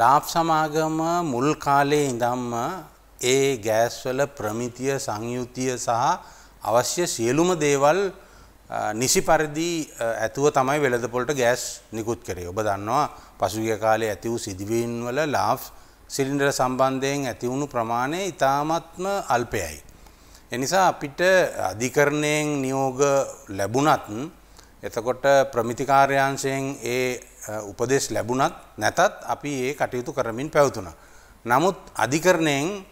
ලාප් සමාගම මුල් කාලයේ ඉඳම්ම ඒ ගෑස්වල ප්‍රමිතිය සංයුතිය සහ අවශ්‍ය සියලුම දේවල් නිසි පරිදි ඇතුව තමයි වෙළඳපොලට ගෑස් නිකුත් කරේ. ඔබ දන්නවා පසුගිය කාලේ ඇති වූ සිදුවීම් වල ලාෆ් සිලින්ඩර සම්බන්ධයෙන් ඇති වුණු ප්‍රමාණය ඉතාමත්ම අල්පයයි. එනිසා අපිට අධිකරණයෙන් නියෝග ලැබුණත් එතකොට ප්‍රමිතිකාර්යාංශයෙන් ඒ උපදේශ ලැබුණත් නැතත් අපි ඒ කටයුතු කරමින් පැවතුන. නමුත් අධිකරණයෙන්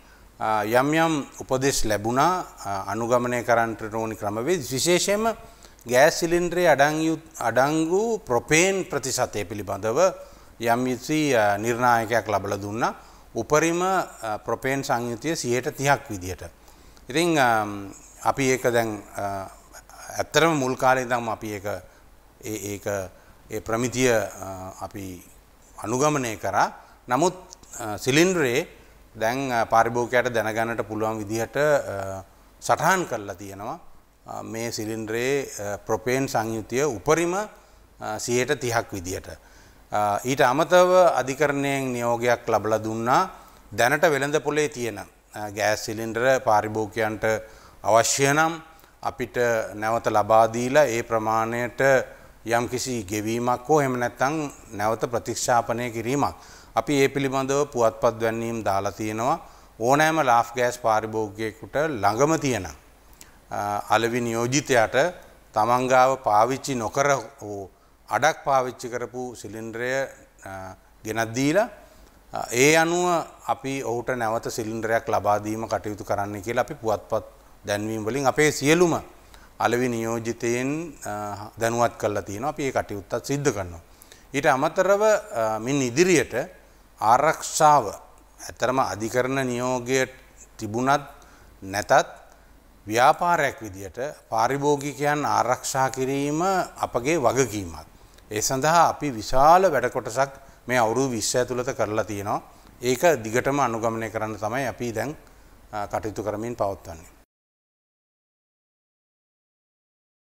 යම් යම් උපදෙස් ලැබුණා අනුගමනය කරන්නට ඕනි ක්‍රමවේද විශේෂයෙන්ම ගෑස් සිලින්ඩරේ අඩංගු ප්‍රොපේන් ප්‍රතිශතය පිළිබඳව යම් යුසි නිර්ණායකයක් ලබල දුන්නා උපරිම ප්‍රොපේන් සංයුතිය සියයට තිහක් විදිහට. ඉතිං අපි ඒක දැන් ඇත්තරම මුල් කාලේ දම් අපි ඒ ඒ ප්‍රමිතිය අපි අනුගමනය කරා නමුත් සිලින්ඩරේ දැන් පාරිභෝගයට දැනගන්නට පුළුවන් විදිහට සටහන් කරලා තියෙනවා මේ සිලින්ඩරේ ප්‍රොපේන් සංයුතිය උපරිම සියයට තිහක් විදිහට. ඊට අමතව අධිකරණයෙන් නියෝගයක් ලබල දුන්නා දැනට වෙළඳ පොලේ තියෙන ගෑස් සිලින්ඩර පාරිභෝගයන්ට අවශ්‍ය නම් අපිට නැවත ලබාදීලා ඒ ප්‍රමාණයට යම්කිසි ගෙවීමක් හෝ එහෙම නැත්නම් නැවත ප්‍රතික්ෂාපනය කිරීමක්. අපි ඒ පිළිබඳව පුවත්පත් දැන්වීම් දාලා තියෙනවා. ඕනෑම ලාෆ් ගෑස් පාරිභෝගිකයෙකුට ළඟම තියෙන අලවි නියෝජිතයාට තමන් ගාව පාවිච්චි නොකර හෝ අඩක් පාවිච්චි කරපු සිලින්ඩරය ගෙනත් දීලා ඒ අනුව අපි ඔහුට නැවත සිලින්ඩරයක් ලබා දීම කටයුතු කරන්න කියලා අපි පුවත්පත් දැන්වීම් වලින් අපේ සියලුම අලවි නියෝජිතයෙන් දැනුවත් කරලා තියෙනවා අපි ඒ කටයුත්තත් සිද්ධ කරනවා. ඊට අමතරව මින් ඉදිරියට ආරක්ෂාව ඇතරම අධිකරණ නියෝගය තිබුණත් නැතත් ව්‍යාපාරයක් විදියට පාරිභෝගිකයන් ආරක්ෂා කිරීම අපගේ වගකීමක්. ඒ සඳහා අපි විශාල වැඩකොටසක් මේ අවුරුදු 20 ඇතුළත කරලා තියෙනවා. ඒක දිගටම අනුගමනය කරන්න තමයි අපි දැන් කටයුතු කරමින් පවත්වන්නේ.